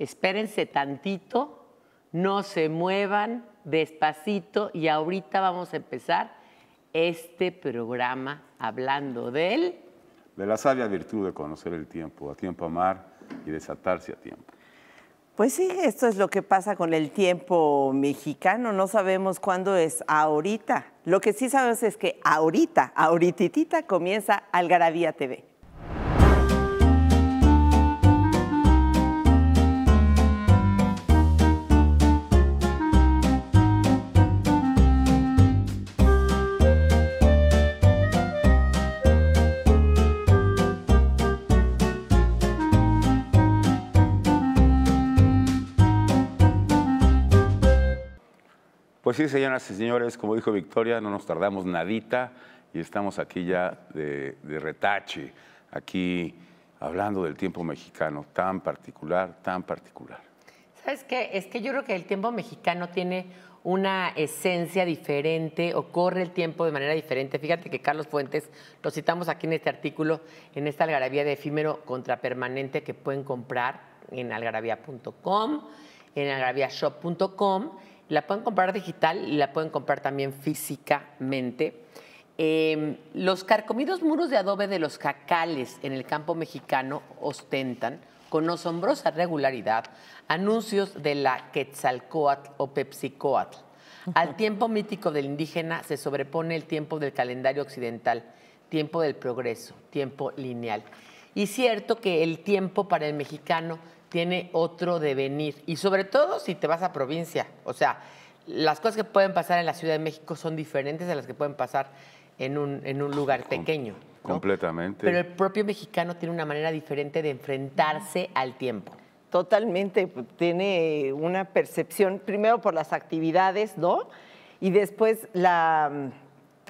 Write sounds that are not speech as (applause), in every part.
espérense tantito, no se muevan despacito y ahorita vamos a empezar este programa hablando del... De la sabia virtud de conocer el tiempo, a tiempo amar y desatarse a tiempo. Pues sí, esto es lo que pasa con el tiempo mexicano, no sabemos cuándo es ahorita. Lo que sí sabemos es que ahorita, ahorititita, comienza Algarabía TV. Pues sí, señoras y señores, como dijo Victoria, no nos tardamos nadita y estamos aquí ya de, retache, aquí hablando del tiempo mexicano tan particular, tan particular. ¿Sabes qué? Es que yo creo que el tiempo mexicano tiene una esencia diferente o corre el tiempo de manera diferente. Fíjate que Carlos Fuentes, lo citamos aquí en este artículo, en esta algarabía de efímero contra permanente que pueden comprar en algarabía.com, en algarabíashop.com la pueden comprar digital y la pueden comprar también físicamente. Em, los carcomidos muros de adobe de los jacales en el campo mexicano ostentan con asombrosa regularidad anuncios de la Quetzalcoatl o Pepsicoatl. Al tiempo mítico del indígena se sobrepone el tiempo del calendario occidental, tiempo del progreso, tiempo lineal. Y cierto que el tiempo para el mexicano tiene otro devenir. Y sobre todo si te vas a provincia. O sea, las cosas que pueden pasar en la Ciudad de México son diferentes a las que pueden pasar en un, en un lugar pequeño. Completamente. Pero el propio mexicano tiene una manera diferente de enfrentarse al tiempo. Totalmente, tiene una percepción, primero por las actividades, ¿no? Y después la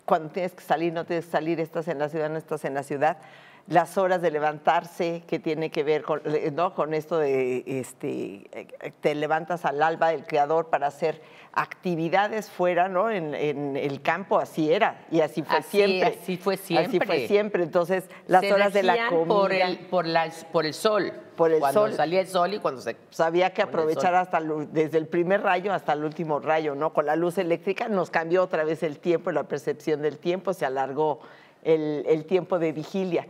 cuando tienes que salir, no tienes que salir, estás en la ciudad, no estás en la ciudad las horas de levantarse, que tiene que ver con, eh, ¿no? con esto de este, te levantas al alba del creador para hacer actividades fuera, ¿no? En, el campo, así era, y así fue siempre. Así fue siempre. Así fue siempre. Entonces, las horas de la comida. Por el, por el sol. Por el cuando sol. salía el sol y cuando se. Sabía que aprovechar hasta desde el primer rayo hasta el último rayo, ¿no? Con la luz eléctrica nos cambió otra vez el tiempo y la percepción del tiempo, se alargó el, el tiempo de vigilia.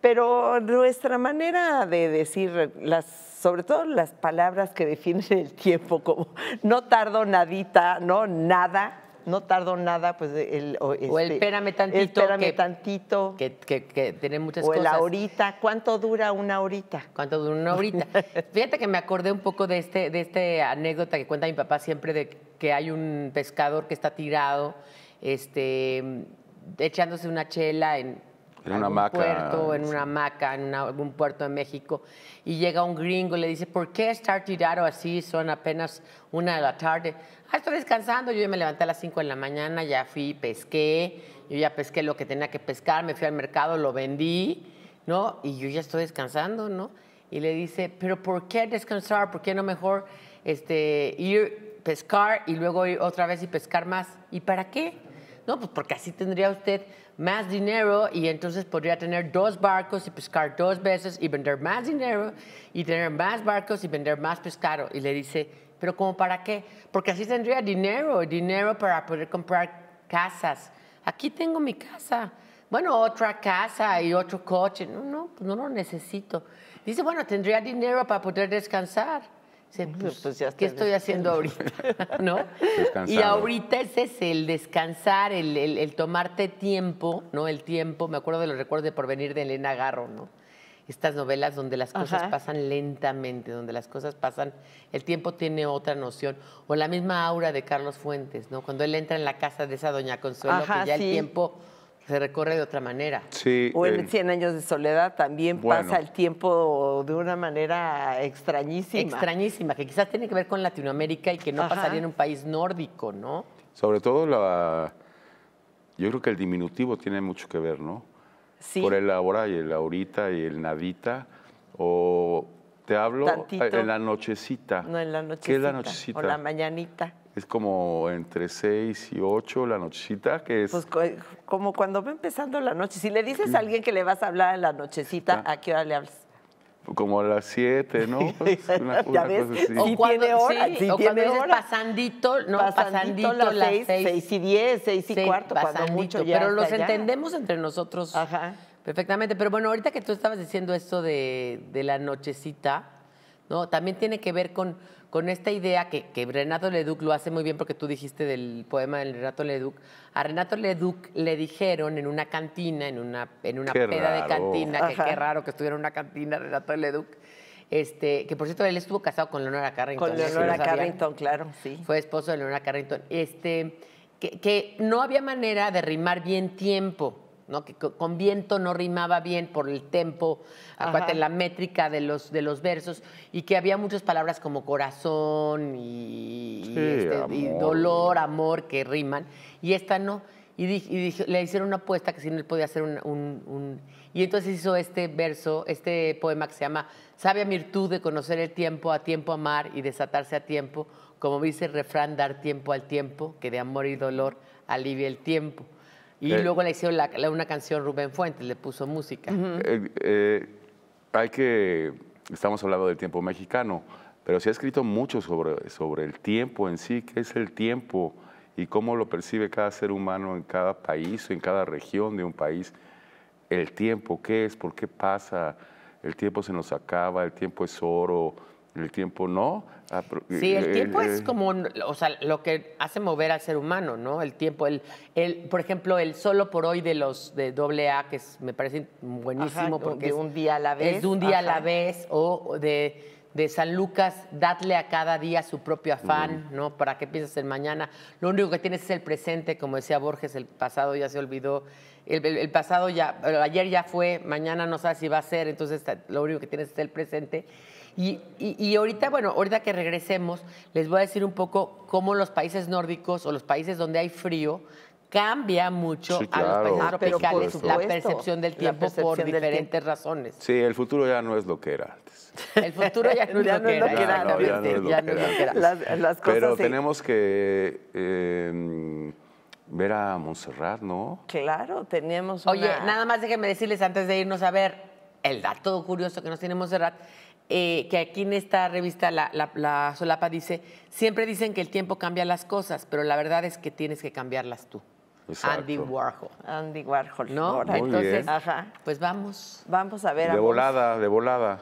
Pero nuestra manera de decir, las, sobre todo las palabras que definen (laughs) el tiempo, como no tardo nadita, no nada, no tardo nada, pues el... O, el este, espérame tantito. espérame tantito. Que, que, muchas cosas. O la horita. ¿Cuánto dura una horita? ¿Cuánto dura una horita? (laughs) Fíjate que me acordé un poco de este de esta anécdota que cuenta mi papá siempre de que hay un pescador que está tirado este, echándose una chela en en una hamaca. Puerto, en una hamaca, en algún puerto de México, y llega un gringo y le dice, ¿por qué estar tirado así? Son apenas una de la tarde. Ah, estoy descansando, yo ya me levanté a las 5 de la mañana, ya fui, pesqué, yo ya pesqué lo que tenía que pescar, me fui al mercado, lo vendí, ¿no? Y yo ya estoy descansando, ¿no? Y le dice, ¿pero por qué descansar? ¿Por qué no mejor este, ir pescar y luego ir otra vez y pescar más? ¿Y para qué? No, pues porque así tendría usted más dinero y entonces podría tener dos barcos y pescar dos veces y vender más dinero y tener más barcos y vender más pescado. Y le dice, pero ¿cómo para qué? Porque así tendría dinero, dinero para poder comprar casas. Aquí tengo mi casa. Bueno, otra casa y otro coche. No, no, pues no lo necesito. Dice, bueno, tendría dinero para poder descansar pues, pues, ¿Qué estoy haciendo ahorita? (laughs) ¿No? Y ahorita ese es el descansar, el, tomarte tiempo, ¿no? El tiempo. Me acuerdo de los recuerdos de Porvenir de Elena Garro, ¿no? Estas novelas donde las cosas pasan lentamente, donde las cosas pasan, el tiempo tiene otra noción. O la misma aura de Carlos Fuentes, ¿no? Cuando él entra en la casa de esa doña Consuelo, que ya el tiempo se recorre de otra manera. Sí, o en 100 eh, años de soledad también pasa el tiempo de una manera extrañísima. Extrañísima, que quizás tiene que ver con Latinoamérica y que no pasaría en un país nórdico, ¿no? Sobre todo la... Yo creo que el diminutivo tiene mucho que ver, ¿no? Sí. Por el ahora y el ahorita y el nadita, o te hablo eh, en la nochecita. No, en la nochecita. ¿Qué es la nochecita? O la mañanita. Es como entre 6 y 8 la nochecita, que es... Pues como cuando va empezando la noche. Si le dices a mm. alguien que le vas a hablar en la nochecita, ah. ¿a qué hora le hablas? Como a las 7, ¿no? (laughs) ¿Ya ves? Cosa O tiene hora, sí, o tiene cuando hora. pasandito, no, pasandito, pasandito las 6, 6 y 10, 6 y cuarto, cuando mucho ya Pero los entendemos entre nosotros. Ajá Perfectamente, pero bueno, ahorita que tú estabas diciendo esto de, la nochecita, ¿no? También tiene que ver con, con esta idea que, que, Renato Leduc lo hace muy bien porque tú dijiste del poema de Renato Leduc. A Renato Leduc le dijeron en una cantina, en una, en una peda de cantina, que qué raro que estuviera en una cantina Renato Leduc. Este, que por cierto, él estuvo casado con Leonora Carrington. Con ¿eh? Leonora Carrington, claro, sí. Fue esposo de Leonora Carrington. Este, que no había manera de rimar bien tiempo. Que con viento no rimaba bien por el tempo, acuérdate, la métrica de los, versos, y que había muchas palabras como corazón y, este, dolor, amor, que riman, y esta no. Y, le hicieron una apuesta que si no él podía hacer un, Y entonces hizo este verso, este poema que se llama Sabia virtud de conocer el tiempo, a tiempo amar y desatarse a tiempo, como dice el refrán, dar tiempo al tiempo, que de amor y dolor alivia el tiempo. Y eh, luego le hicieron una canción Rubén Fuentes, le puso música. Eh, eh, hay que, estamos hablando del tiempo mexicano, pero se ha escrito mucho sobre, sobre el tiempo en sí, qué es el tiempo y cómo lo percibe cada ser humano en cada país o en cada región de un país. El tiempo, ¿qué es? ¿Por qué pasa? El tiempo se nos acaba, el tiempo es oro, el tiempo no. Ah, sí, eh, el, eh, tiempo es eh. como, o sea, lo que hace mover al ser humano, ¿no? El tiempo, el, el por ejemplo, el solo por hoy de los de doble A, que es, me parece buenísimo porque de es, un día a la vez, es de un día a la vez o de, de San Lucas, dadle a cada día su propio afán, mm. ¿no? Para que pienses el mañana. Lo único que tienes es el presente, como decía Borges, el pasado ya se olvidó. El, el, pasado ya, ayer ya fue, mañana no sabes si va a ser, entonces lo único que tienes es el presente. Y, ahorita, bueno, ahorita que regresemos, les voy a decir un poco cómo los países nórdicos o los países donde hay frío cambia mucho a los países ah, tropicales la percepción del tiempo por diferentes razones. Sí, el futuro ya no es lo que era antes. (laughs) El futuro ya no es lo que era. Las, Pero tenemos que... Em, ver a Montserrat, ¿no? Claro, teníamos una... Oye, nada más déjenme decirles antes de irnos a ver, el dato curioso que nos tenemos Monserrat, eh, que aquí en esta revista la, Solapa dice, siempre dicen que el tiempo cambia las cosas, pero la verdad es que tienes que cambiarlas tú. Andy Warhol. Andy Warhol. ¿No? entonces, pues vamos. Vamos a ver. De volada, de volada.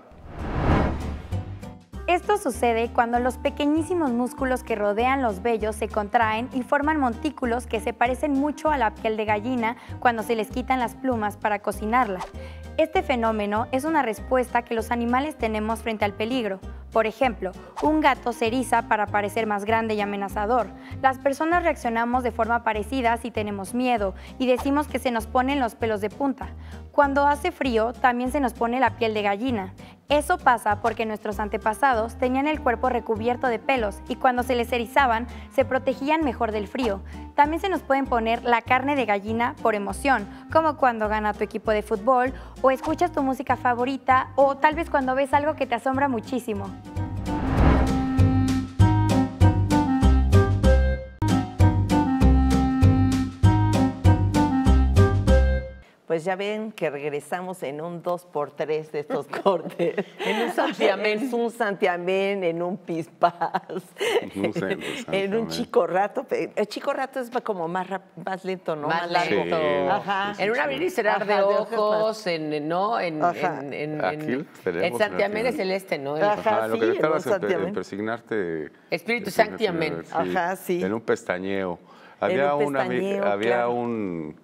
Esto sucede cuando los pequeñísimos músculos que rodean los vellos se contraen y forman montículos que se parecen mucho a la piel de gallina cuando se les quitan las plumas para cocinarla. Este fenómeno es una respuesta que los animales tenemos frente al peligro, por ejemplo, un gato se eriza para parecer más grande y amenazador. Las personas reaccionamos de forma parecida si tenemos miedo y decimos que se nos ponen los pelos de punta. Cuando hace frío, también se nos pone la piel de gallina. Eso pasa porque nuestros antepasados tenían el cuerpo recubierto de pelos y cuando se les erizaban se protegían mejor del frío. También se nos pueden poner la carne de gallina por emoción, como cuando gana tu equipo de fútbol o escuchas tu música favorita o tal vez cuando ves algo que te asombra muchísimo. you. Pues ya ven que regresamos en un 2x3 de estos cortes. (laughs) en un santiamén. En un santiamén, en un pispás. en, un (laughs) chico rato. El chico rato es como más, lento, ¿no? Más, lento. en una abrir de ojos, en, ¿no? En, en, en, en santiamén es el este, ¿no? Ajá, sí, lo que que estabas en, persignarte. Espíritu santiamén. Ajá, sí. En un pestañeo. Había, un, había un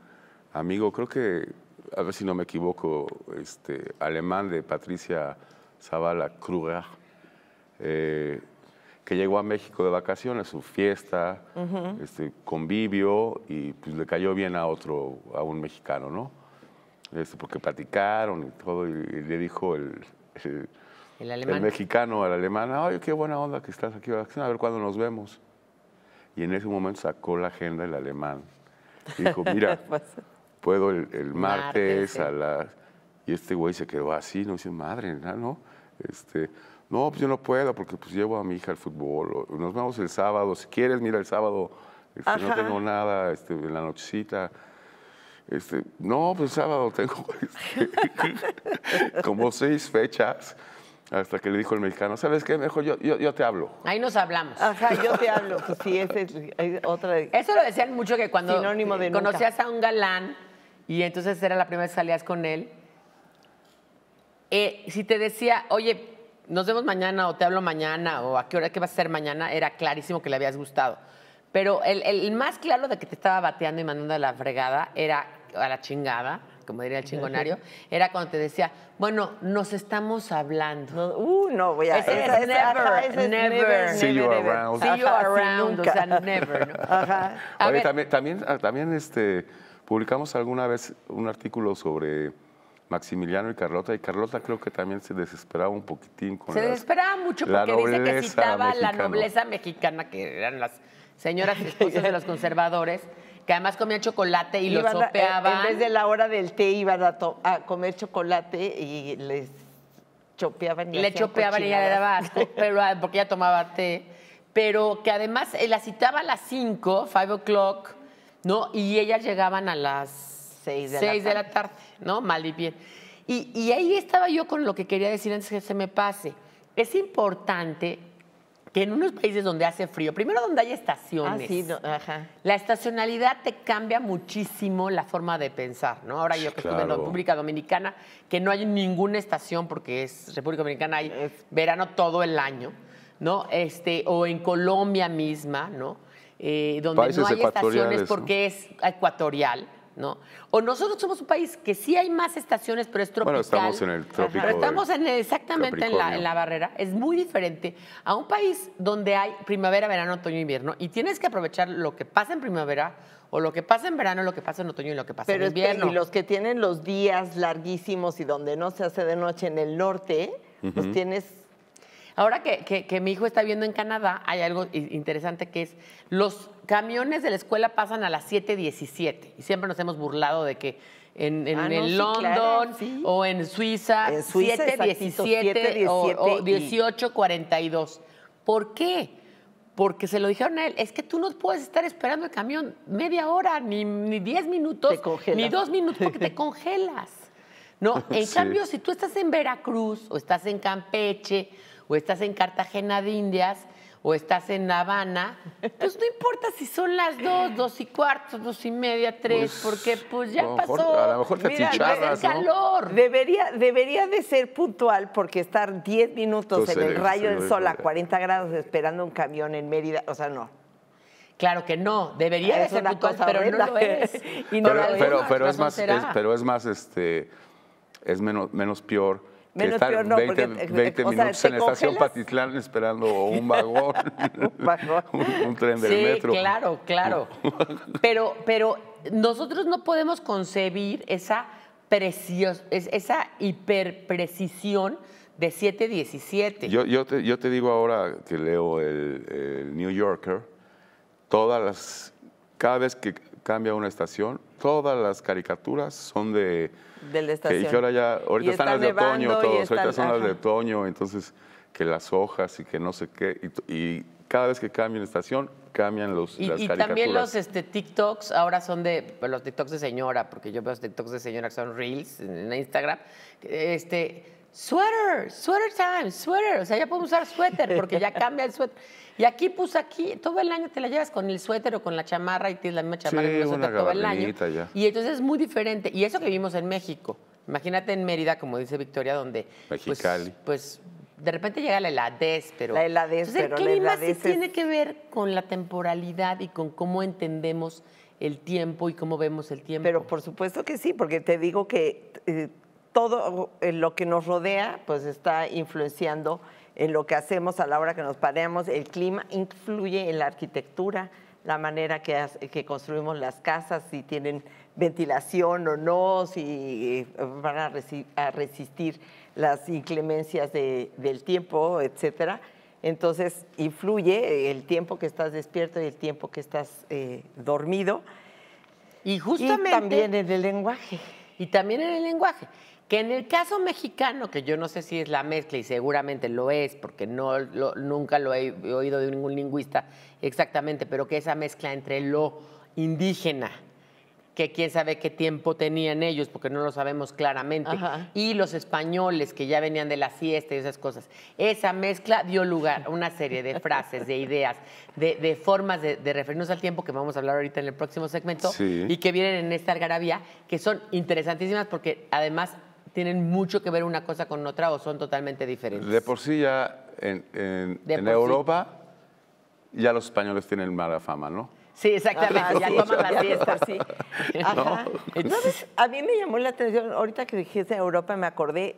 amigo, creo que a ver si no me equivoco, este, alemán de Patricia Zavala Kruger, eh, que llegó a México de vacaciones, su fiesta, este, convivio, y pues le cayó bien a otro, a un mexicano, ¿no? Este, porque platicaron y todo, y, le dijo el, el, mexicano al alemán, ay, qué buena onda que estás aquí, a ver cuándo nos vemos. Y en ese momento sacó la agenda el alemán. dijo, mira, (laughs) pues, puedo el, martes, a las... Y este güey se quedó así, no dice, madre, ¿no? Este, no, pues yo no puedo porque pues llevo a mi hija al fútbol. nos vamos el sábado, si quieres, mira, el sábado este, no tengo nada, este, en la nochecita. Este, no, pues el sábado tengo (laughs) este, (laughs) como seis fechas. Hasta que le dijo el mexicano, ¿sabes qué? Mejor yo, yo, te hablo. Ahí nos hablamos. Ajá, yo te hablo. sí, otra. Eso lo decían mucho que cuando conocías a un galán, y entonces era la primera vez que salías con él. Eh, si te decía, oye, nos vemos mañana o te hablo mañana o a qué hora, que vas a ser mañana, era clarísimo que le habías gustado. Pero el, el más claro de que te estaba bateando y mandando a la fregada era a la chingada, como diría el chingonario, (laughs) era cuando te decía, bueno, nos estamos hablando. No, uh, no, voy a... never, never, See you around. See you around, o sea, never, (laughs) A ver, también, también, ah, también este Publicamos alguna vez un artículo sobre Maximiliano y Carlota, y Carlota creo que también se desesperaba un poquitín con Se desesperaba mucho porque dice que citaba la nobleza mexicana, que eran las señoras esposas de los conservadores, que además comían chocolate y lo sopeaban. en vez de la hora del té iban a, a comer chocolate y les chopeaban Le chopeaban y le daban (laughs) pero, ah, porque ya tomaba té. Pero que además eh, la citaba a las 5, 5 o'clock, ¿no? Y ellas llegaban a las 6 de, seis la, tarde. de la tarde, ¿no? Mal y bien. Y, ahí estaba yo con lo que quería decir antes que se me pase. Es importante que en unos países donde hace frío, primero donde hay estaciones, ah, sí, ajá. la estacionalidad te cambia muchísimo la forma de pensar, ¿no? Ahora yo que estoy estuve en la República Dominicana, que no hay ninguna estación porque es República Dominicana, hay verano todo el año, ¿no? Este, o en Colombia misma, ¿no? eh, donde no hay estaciones porque es ecuatorial, ¿no? O nosotros somos un país que sí hay más estaciones, pero es tropical. Bueno, estamos en el trópico. Pero estamos exactamente en la, barrera. Es muy diferente a un país donde hay primavera, verano, otoño, invierno. Y tienes que aprovechar lo que pasa en primavera o lo que pasa en verano, lo que pasa en otoño y lo que pasa en invierno. Es y los que tienen los días larguísimos y donde no se hace de noche en el norte, pues tienes Ahora que, mi hijo está viendo en Canadá, hay algo interesante que es, los camiones de la escuela pasan a las 7.17 y siempre nos hemos burlado de que en, en, ah, London o en Suiza, 7.17 o, 18.42. ¿Por qué? porque se lo dijeron a él, es que tú no puedes estar esperando el camión media hora, ni, ni diez minutos, ni dos minutos, porque te (laughs) congelas. ¿no? En cambio, si tú estás en Veracruz o estás en Campeche o estás en Cartagena de Indias o estás en La Habana, pues no importa si son las dos, dos y cuarto, dos y media, tres, pues, porque pues ya pasó. A lo mejor te Mira, el calor. Debería, debería de ser puntual porque estar diez minutos en el rayo del sol a 40 grados esperando un camión en Mérida, o sea, no. Claro que no, debería de ser puntual, pero no lo es. (laughs) Y no pero, es más, es, pero es más, este, es menos, menos peor Menos no, porque, minutos en la estación Patitlán esperando (laughs) un vagón, (laughs) un, tren del sí, Claro, claro. (laughs) pero, pero nosotros no podemos concebir esa, esa hiperprecisión de 717. Yo, yo, te, digo ahora que leo el, New Yorker, todas las, cada vez que cambia una estación. Todas las caricaturas son de... De estación. Que, y que ahora ya, ahorita están, las de otoño, todos, ahorita son las de otoño, entonces que las hojas y que no sé qué. Y, cada vez que cambia una estación, cambian los, y, y también los este, TikToks ahora son de, los TikToks de señora, porque yo veo los TikToks de señora que son reels en Instagram. Este, Sweater, sweater time, sweater. O sea, ya podemos usar suéter porque ya cambia el suéter. Y aquí puse aquí, todo el año te la llevas con el suéter o con la chamarra y tienes la misma chamarra sí, y todo el año. Y entonces es muy diferente. Y eso que vimos en México. Imagínate en Mérida, como dice Victoria, donde. Pues, pues de repente llega la heladez, pero. La heladez, entonces, pero el clima sí tiene que ver con la temporalidad y con cómo entendemos el tiempo y cómo vemos el tiempo. Pero por supuesto que sí, porque te digo que eh, todo eh, lo que nos rodea pues está influenciando en lo que hacemos a la hora que nos paremos. El clima influye en la arquitectura, la manera que, construimos las casas, si tienen ventilación o no, si eh, van a, resistir las inclemencias del tiempo, etc. Entonces, influye el tiempo que estás despierto y el tiempo que estás eh, dormido. Y justamente. también en el lenguaje. Y también en el lenguaje. Que en el caso mexicano, que yo no sé si es la mezcla y seguramente lo es, porque no, nunca lo he oído de ningún lingüista exactamente, pero que esa mezcla entre lo indígena, que quién sabe qué tiempo tenían ellos, porque no lo sabemos claramente, y los españoles que ya venían de la siesta y esas cosas. Esa mezcla dio lugar a una serie de frases, de ideas, de, formas de, referirnos al tiempo que vamos a hablar ahorita en el próximo segmento y que vienen en esta algarabía, que son interesantísimas porque además tienen mucho que ver una cosa con otra o son totalmente diferentes? De por sí ya en, en, Europa ya los españoles tienen mala fama, ¿no? Sí, exactamente, ya las fiestas, sí. Entonces, a mí me llamó la atención, ahorita que dijiste Europa me acordé,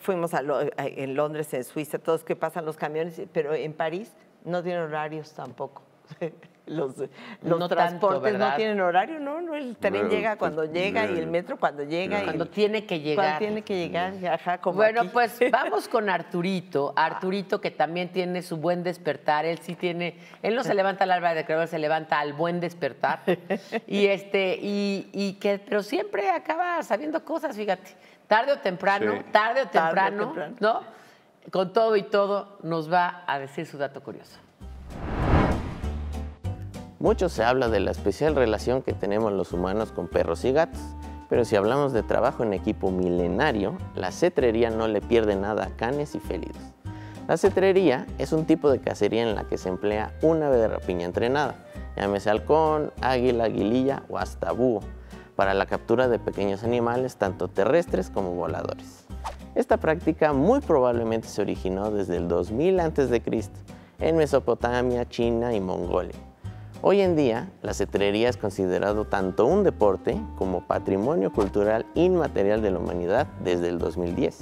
fuimos en Londres, en Suiza, todos que pasan los camiones, pero en París no tienen horarios tampoco. (laughs) los, los transportes no tienen horario, no, no el tren llega pues, cuando llega y el metro cuando llega. cuando tiene que llegar. Cuando tiene que llegar, ajá, como Bueno, pues (laughs) vamos con Arturito, ah. Arturito que también tiene su buen despertar, él sí tiene, él no se levanta al alba de él se levanta al buen despertar. Y este, y, y que, pero siempre acaba sabiendo cosas, fíjate, tarde, o temprano tarde o temprano, ¿no? Con todo y todo nos va a decir su dato curioso. Mucho se habla de la especial relación que tenemos los humanos con perros y gatos, pero si hablamos de trabajo en equipo milenario, la cetrería no le pierde nada a canes y félidos. La cetrería es un tipo de cacería en la que se emplea un ave de rapiña entrenada, llámese halcón, águila, aguililla o hasta búho, para la captura de pequeños animales tanto terrestres como voladores. Esta práctica muy probablemente se originó desde el 2000 a.C. en Mesopotamia, China y Mongolia. Hoy en día, la cetrería es considerado tanto un deporte como patrimonio cultural inmaterial de la humanidad desde el 2010.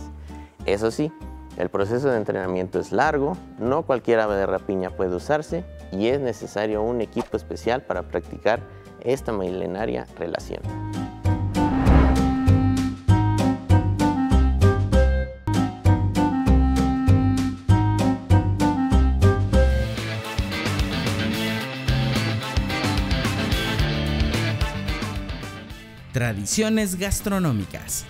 Eso sí, el proceso de entrenamiento es largo, no cualquier ave de rapiña puede usarse y es necesario un equipo especial para practicar esta milenaria relación. tradiciones gastronómicas.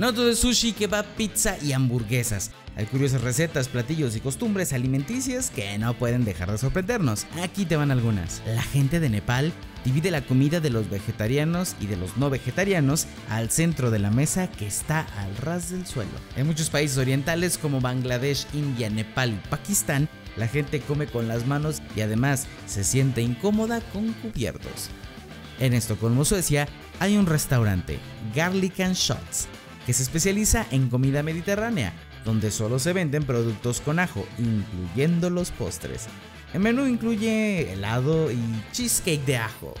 todo de sushi, que va pizza y hamburguesas. Hay curiosas recetas, platillos y costumbres alimenticias que no pueden dejar de sorprendernos. Aquí te van algunas. La gente de Nepal divide la comida de los vegetarianos y de los no vegetarianos al centro de la mesa que está al ras del suelo. En muchos países orientales como Bangladesh, India, Nepal y Pakistán, la gente come con las manos y además se siente incómoda con cubiertos. En Estocolmo, Suecia, hay un restaurante, Garlic and Shots, que se especializa en comida mediterránea, donde solo se venden productos con ajo, incluyendo los postres. El menú incluye helado y cheesecake de ajo.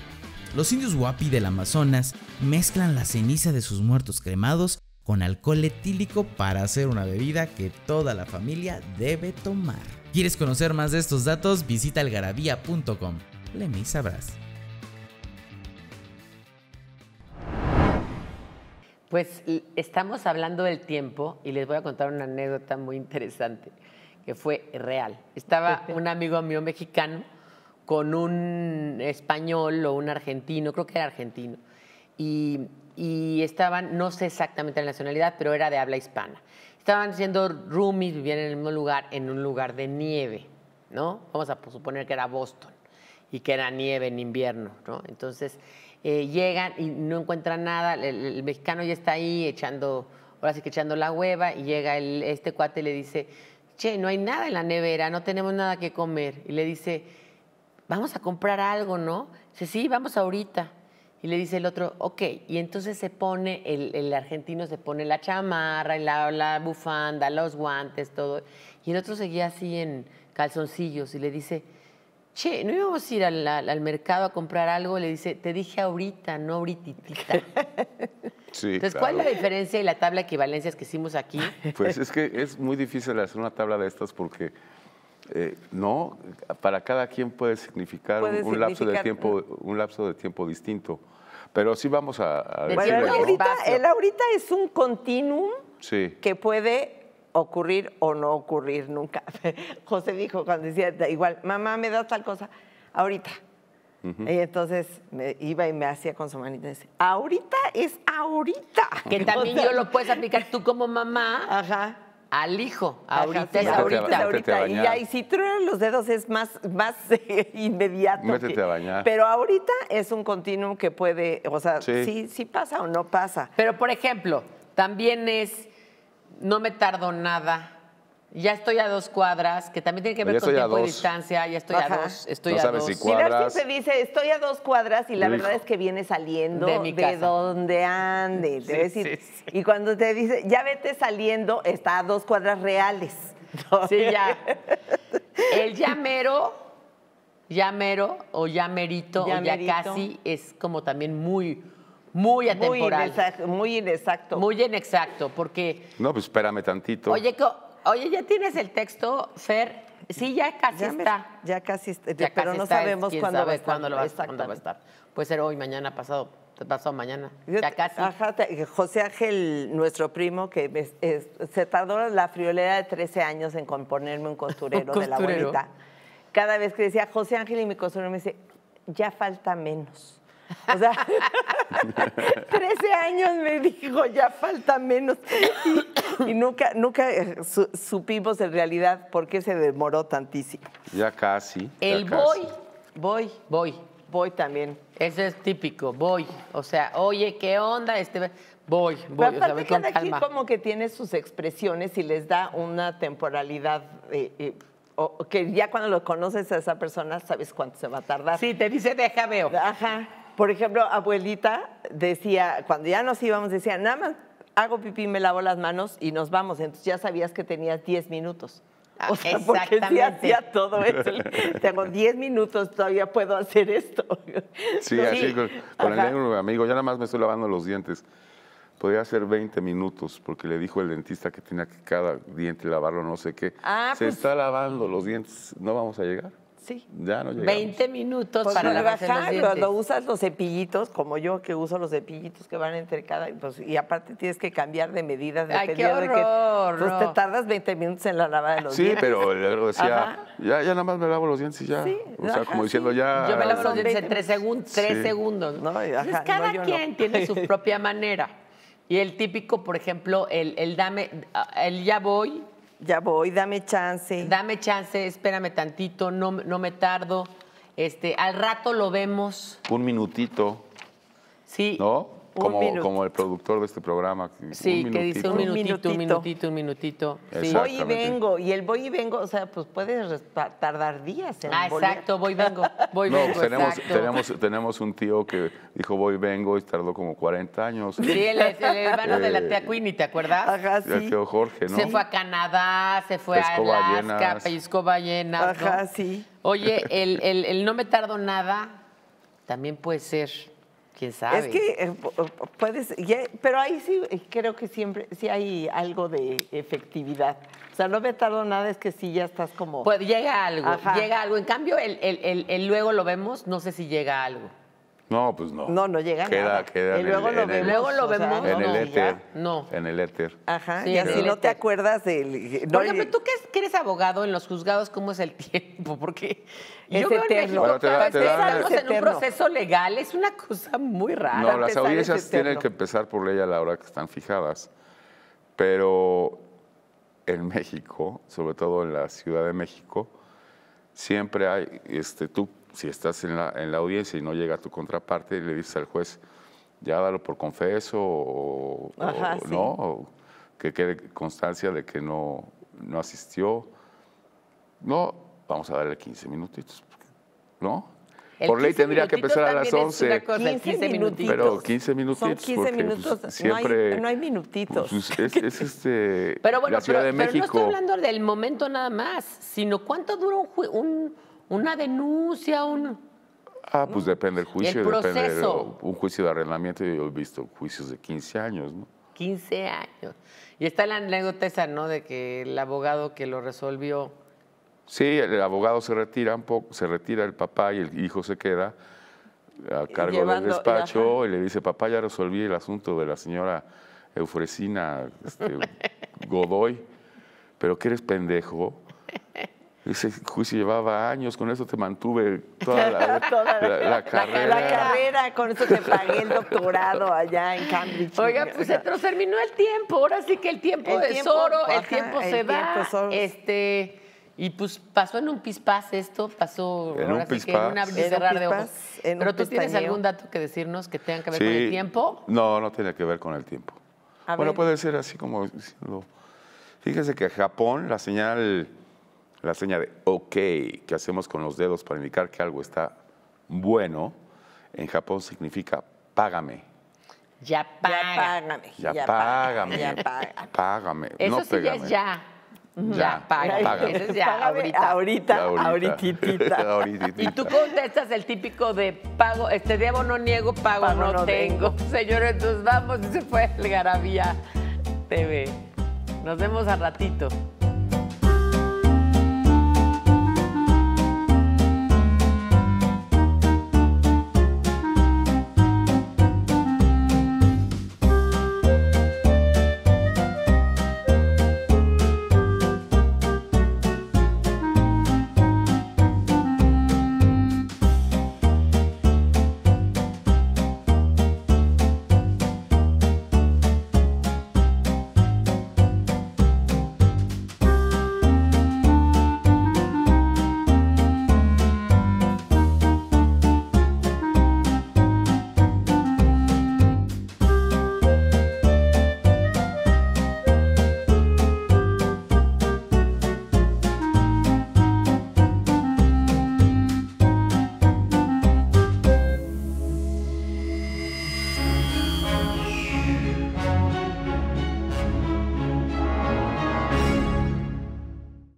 Los indios guapi del Amazonas mezclan la ceniza de sus muertos cremados con alcohol etílico para hacer una bebida que toda la familia debe tomar. ¿Quieres conocer más de estos datos? Visita algarabía.com. Leme sabrás. Pues estamos hablando del tiempo y les voy a contar una anécdota muy interesante que fue real. Estaba un amigo mío mexicano con un español o un argentino, creo que era argentino, y, y estaban, no sé exactamente la nacionalidad, pero era de habla hispana. Estaban siendo roomies, vivían en el mismo lugar, en un lugar de nieve, ¿no? Vamos a suponer que era Boston y que era nieve en invierno, ¿no? Entonces, eh, llegan y no encuentran nada, el, mexicano ya está ahí echando, ahora sí que echando la hueva, y llega el, este cuate y le dice, che, no hay nada en la nevera, no tenemos nada que comer. Y le dice, vamos a comprar algo, ¿no? Dice, sí, vamos ahorita. Y le dice el otro, ok, y entonces se pone, el, argentino se pone la chamarra, la bufanda, los guantes, todo. Y el otro seguía así en calzoncillos y le dice, che, ¿no íbamos a ir al, mercado a comprar algo? Le dice, te dije ahorita, no ahorititita. (laughs) Sí, Entonces, ¿cuál es la diferencia y la tabla de equivalencias que hicimos aquí? Pues es que es muy difícil hacer una tabla de estas porque eh, no, para cada quien puede significar, un, lapso de tiempo, un lapso de tiempo distinto. Pero sí vamos a, a el, ahorita, ahorita es un continuum que puede ocurrir o no ocurrir nunca. (laughs) José dijo cuando decía, igual, mamá, me das tal cosa, ahorita. Y entonces me iba y me hacía con su manita y decía, ahorita es ahorita. Que (laughs) también yo lo puedes aplicar tú como mamá. Ajá. Al hijo, ahorita es ahorita. ahorita. y, ahí si los dedos es más, más (laughs) inmediato. a bañar. Pero ahorita es un continuum que puede, o sea, sí pasa o no pasa. Pero por ejemplo, también es no me tardo nada. Ya estoy a dos cuadras, que también tiene que ver con tiempo y distancia. Ya estoy a dos. Estoy a dos. Si cuadras. se dice, estoy a dos cuadras y la verdad es que viene saliendo de, donde ande. Y cuando te dice, ya vete saliendo, está a dos cuadras reales. (laughs) Sí, ya. El llamero, llamero o llamerito, ya casi es como también muy muy atemporal. Muy, inexacto. Muy inexacto, porque... No, pues espérame tantito. Oye, oye ¿ya tienes el texto, Fer? Sí, ya casi está. ya casi está, pero no sabemos cuándo, va lo va, a estar. Puede ser hoy, mañana, pasado, pasado mañana. ya casi. José Ángel, nuestro primo, que se tardó la friolera de 13 años en componerme un costurero, de la abuelita. Cada vez que decía José Ángel y mi costurero me dice, ya falta menos. O sea, 13 (laughs) años me dijo, ya falta menos. Y, nunca, nunca eh, supimos en realidad por qué se demoró tantísimo. Ya casi. El voy, voy, voy. Voy también. Eso es típico, voy. O sea, oye, ¿qué onda? Este, voy, voy. Pero o sea, Aquí como que tiene sus expresiones y les da una temporalidad eh, eh, que ya cuando lo conoces a esa persona sabes cuánto se va a tardar. Sí, te dice deja veo. Ajá. Por ejemplo, abuelita decía, cuando ya nos íbamos, decía, nada más hago pipí, me lavo las manos y nos vamos. Entonces ya sabías que tenías 10 minutos. Ah, o sea, porque hacía todo eso, (laughs) tengo 10 minutos, todavía puedo hacer esto. Sí, así con, el negro, amigo, ya nada más me estoy lavando los dientes. Podría hacer 20 minutos, porque le dijo el dentista que tenía que cada diente lavarlo, no sé qué. Ah, Se pues está lavando los dientes, ¿no vamos a llegar? Ya no 20 minutos pues para lavar. Cuando usas los cepillitos, como yo que uso los cepillitos que van entre cada. Pues, y aparte tienes que cambiar de medidas Ay, dependiendo qué horror, de que. Pues, te tardas 20 minutos en la lavada de los dientes. Sí, pero le decía, ya, ya, nada más me lavo los dientes y ya. o sea, como diciendo ya. Yo me lavo los dientes en 3 segundos. Tres segundos. Entonces, cada quien tiene su (laughs) propia manera. Y el típico, por ejemplo, el, el dame, el ya voy, ya voy, dame chance. Dame chance, espérame tantito, no, no me tardo. Este, al rato lo vemos. Un minutito. Sí. ¿No? como, como, el productor de este programa. Sí, que dice un minutito, un minutito, un minutito. Voy y vengo, y el voy y vengo, o sea, pues puede tardar días en Ah, exacto, voy y vengo, voy (laughs) vengo, tenemos, tenemos, un tío que dijo voy y vengo y tardó como 40 años. Sí, el, el, hermano de la eh, tía Queenie, ¿te acuerdas? Ajá, sí. El tío Jorge, ¿no? Se fue a Canadá, se fue a Alaska, ballenas. Ajá, sí. Oye, el, el no me tardo nada también puede ser ¿Quién Es que eh, puedes, pero ahí sí eh, creo que siempre, sí hay algo de efectividad. O sea, no me tardo nada, es que sí ya estás como... Pues llega algo, llega algo. En cambio, el luego lo vemos, no sé si llega algo. No, pues no. No, no llega queda, nada. Queda y luego, lo, vemos. luego lo vemos. En el éter. No. En el éter. Ajá. y así no te acuerdas del. No, pero tú que, eres abogado en los juzgados, ¿cómo es el (laughs) tiempo? Porque yo creo que en México, en un proceso legal, es una cosa muy rara. No, las audiencias tienen que empezar por ley a la hora que están fijadas. Pero en México, sobre todo en la Ciudad de México, siempre hay, este, tú si estás en la, en la audiencia y no llega tu contraparte, le dices al juez, ya dalo por confeso o, no, que quede constancia de que no, no asistió. No, vamos a darle 15 minutitos, ¿no? por ley tendría que empezar a las 11. 15, minutitos. Pero 15 minutitos. Pues, minutos. siempre, no, hay, minutitos. Pues, es, este, pero bueno, pero, Pero no estoy hablando del momento nada más, sino cuánto dura un, un una denuncia, un... Ah, pues depende del juicio. depende de un juicio de arrendamiento, yo he visto juicios de 15 años, ¿no? 15 años. Y está la anécdota esa, ¿no? De que el abogado que lo resolvió... Sí, el abogado se retira un poco, se retira el papá y el hijo se queda a cargo del despacho y, le dice, papá, ya resolví el asunto de la señora Eufresina este, (laughs) Godoy, pero que eres pendejo ese juicio llevaba años, con eso te mantuve toda la, (laughs) la, carrera. con eso te pagué el doctorado allá en Cambridge. Oiga, pues se terminó el tiempo, ahora sí que el tiempo el es oro, el tiempo se da. este, y pues pasó en un pispás esto, pasó en un sí cerrar de ojos. Pero tú tienes algún dato que decirnos que tenga que ver con el tiempo? No, no tiene que ver con el tiempo. bueno, puede ser así como... Fíjese que Japón, la señal la seña de OK que hacemos con los dedos para indicar que algo está bueno, en Japón significa págame. Ya, págame. Ya, págame. Ya págame. Eso no sí pégame. es ya. Ya, ya págame. Eso es ya, ahorita. (laughs) Ahorita, Y tú contestas el típico de pago, este diablo no niego, pago, no, tengo. (laughs) Señores, entonces vamos, se fue el Garabía TV. Nos vemos al ratito.